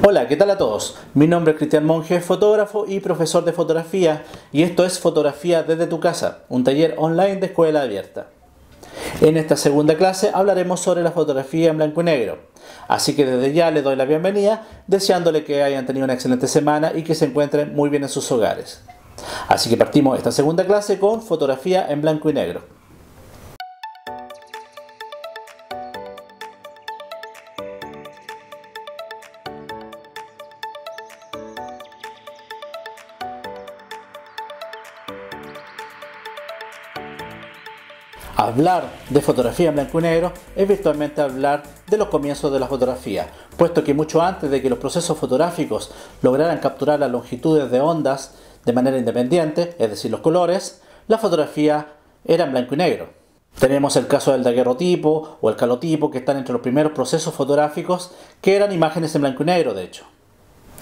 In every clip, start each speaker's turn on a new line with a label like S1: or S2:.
S1: Hola, ¿qué tal a todos? Mi nombre es Cristian Monge, fotógrafo y profesor de fotografía, y esto es Fotografía desde tu casa, un taller online de escuela abierta. En esta segunda clase hablaremos sobre la fotografía en blanco y negro, así que desde ya le doy la bienvenida, deseándole que hayan tenido una excelente semana y que se encuentren muy bien en sus hogares. Así que partimos esta segunda clase con fotografía en blanco y negro. Hablar de fotografía en blanco y negro es virtualmente hablar de los comienzos de la fotografía, puesto que mucho antes de que los procesos fotográficos lograran capturar las longitudes de ondas de manera independiente, es decir, los colores, la fotografía era en blanco y negro. Tenemos el caso del daguerrotipo o el calotipo que están entre los primeros procesos fotográficos que eran imágenes en blanco y negro, de hecho.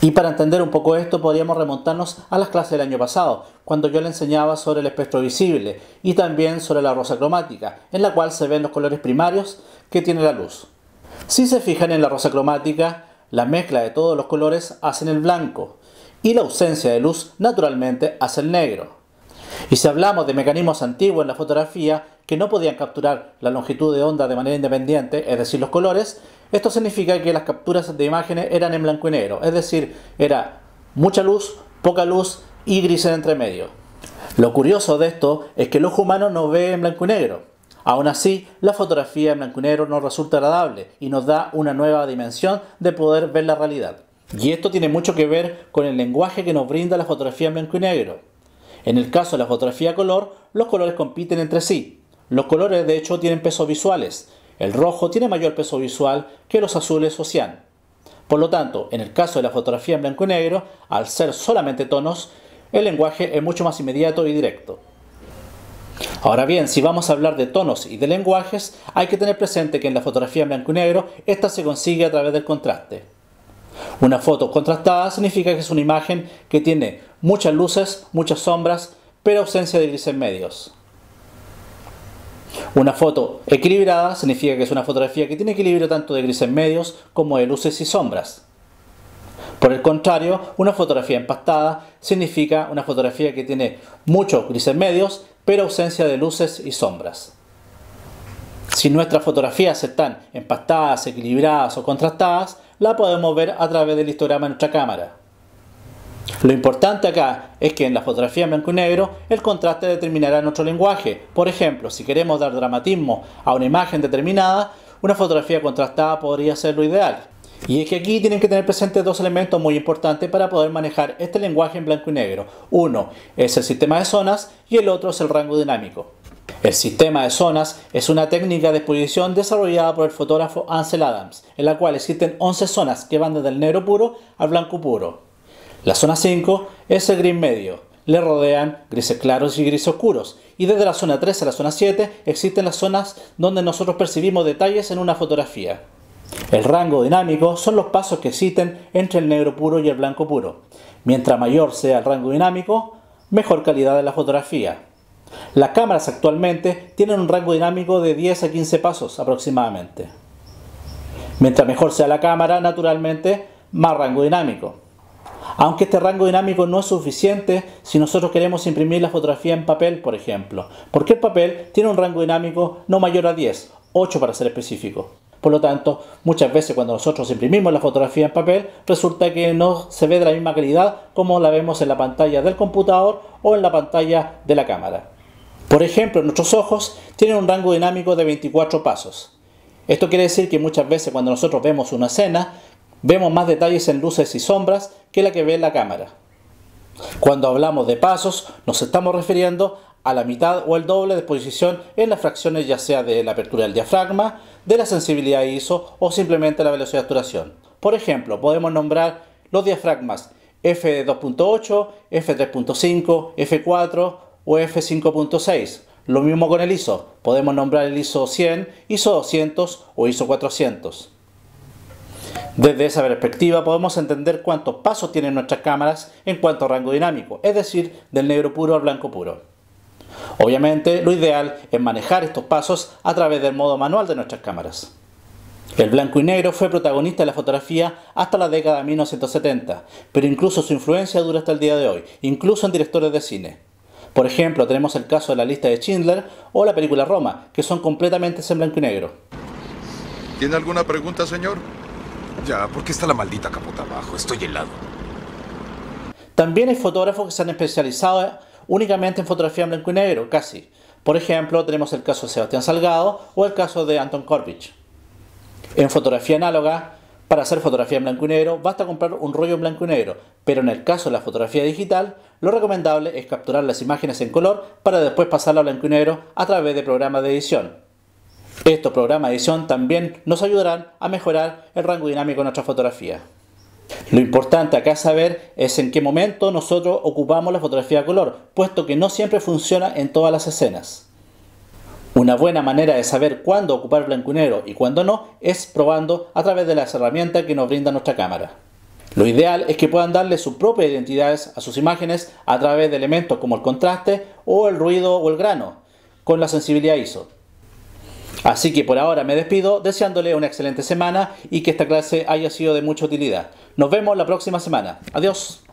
S1: Y para entender un poco esto podríamos remontarnos a las clases del año pasado, cuando yo le enseñaba sobre el espectro visible y también sobre la rosa cromática, en la cual se ven los colores primarios que tiene la luz. Si se fijan en la rosa cromática, la mezcla de todos los colores hacen el blanco y la ausencia de luz naturalmente hace el negro. Y si hablamos de mecanismos antiguos en la fotografía, que no podían capturar la longitud de onda de manera independiente, es decir, los colores, esto significa que las capturas de imágenes eran en blanco y negro, es decir, era mucha luz, poca luz y gris en entre Lo curioso de esto es que el ojo humano no ve en blanco y negro. Aún así, la fotografía en blanco y negro nos resulta agradable y nos da una nueva dimensión de poder ver la realidad. Y esto tiene mucho que ver con el lenguaje que nos brinda la fotografía en blanco y negro. En el caso de la fotografía a color, los colores compiten entre sí, los colores de hecho tienen pesos visuales. El rojo tiene mayor peso visual que los azules o cian. Por lo tanto, en el caso de la fotografía en blanco y negro, al ser solamente tonos, el lenguaje es mucho más inmediato y directo. Ahora bien, si vamos a hablar de tonos y de lenguajes, hay que tener presente que en la fotografía en blanco y negro, esta se consigue a través del contraste. Una foto contrastada significa que es una imagen que tiene muchas luces, muchas sombras, pero ausencia de grises medios. Una foto equilibrada significa que es una fotografía que tiene equilibrio tanto de grises medios como de luces y sombras. Por el contrario, una fotografía empastada significa una fotografía que tiene muchos grises medios, pero ausencia de luces y sombras. Si nuestras fotografías están empastadas, equilibradas o contrastadas, la podemos ver a través del histograma de nuestra cámara. Lo importante acá es que en la fotografía en blanco y negro el contraste determinará nuestro lenguaje. Por ejemplo, si queremos dar dramatismo a una imagen determinada, una fotografía contrastada podría ser lo ideal. Y es que aquí tienen que tener presentes dos elementos muy importantes para poder manejar este lenguaje en blanco y negro. Uno es el sistema de zonas y el otro es el rango dinámico. El sistema de zonas es una técnica de exposición desarrollada por el fotógrafo Ansel Adams, en la cual existen 11 zonas que van desde el negro puro al blanco puro. La zona 5 es el gris medio. Le rodean grises claros y grises oscuros. Y desde la zona 3 a la zona 7 existen las zonas donde nosotros percibimos detalles en una fotografía. El rango dinámico son los pasos que existen entre el negro puro y el blanco puro. Mientras mayor sea el rango dinámico, mejor calidad de la fotografía. Las cámaras actualmente tienen un rango dinámico de 10 a 15 pasos aproximadamente. Mientras mejor sea la cámara, naturalmente, más rango dinámico. Aunque este rango dinámico no es suficiente si nosotros queremos imprimir la fotografía en papel, por ejemplo, porque el papel tiene un rango dinámico no mayor a 10, 8 para ser específico. Por lo tanto, muchas veces cuando nosotros imprimimos la fotografía en papel, resulta que no se ve de la misma calidad como la vemos en la pantalla del computador o en la pantalla de la cámara. Por ejemplo, nuestros ojos tienen un rango dinámico de 24 pasos. Esto quiere decir que muchas veces cuando nosotros vemos una escena, Vemos más detalles en luces y sombras que la que ve en la cámara. Cuando hablamos de pasos, nos estamos refiriendo a la mitad o el doble de posición en las fracciones ya sea de la apertura del diafragma, de la sensibilidad ISO o simplemente la velocidad de obturación. Por ejemplo, podemos nombrar los diafragmas F2.8, F3.5, F4 o F5.6. Lo mismo con el ISO, podemos nombrar el ISO 100, ISO 200 o ISO 400. Desde esa perspectiva podemos entender cuántos pasos tienen nuestras cámaras en cuanto a rango dinámico, es decir, del negro puro al blanco puro. Obviamente, lo ideal es manejar estos pasos a través del modo manual de nuestras cámaras. El blanco y negro fue protagonista de la fotografía hasta la década de 1970, pero incluso su influencia dura hasta el día de hoy, incluso en directores de cine. Por ejemplo, tenemos el caso de la lista de Schindler o la película Roma, que son completamente en blanco y negro. ¿Tiene alguna pregunta, señor? Ya, ¿por qué está la maldita capota abajo? Estoy helado. También hay fotógrafos que se han especializado únicamente en fotografía en blanco y negro, casi. Por ejemplo, tenemos el caso de Sebastián Salgado o el caso de Anton Corbich. En fotografía análoga, para hacer fotografía en blanco y negro, basta comprar un rollo en blanco y negro, pero en el caso de la fotografía digital, lo recomendable es capturar las imágenes en color para después pasarla a blanco y negro a través de programas de edición. Estos programas de edición también nos ayudarán a mejorar el rango dinámico de nuestra fotografía. Lo importante acá saber es en qué momento nosotros ocupamos la fotografía a color, puesto que no siempre funciona en todas las escenas. Una buena manera de saber cuándo ocupar blanco y negro y cuándo no es probando a través de las herramientas que nos brinda nuestra cámara. Lo ideal es que puedan darle sus propias identidades a sus imágenes a través de elementos como el contraste o el ruido o el grano, con la sensibilidad ISO. Así que por ahora me despido deseándole una excelente semana y que esta clase haya sido de mucha utilidad. Nos vemos la próxima semana. Adiós.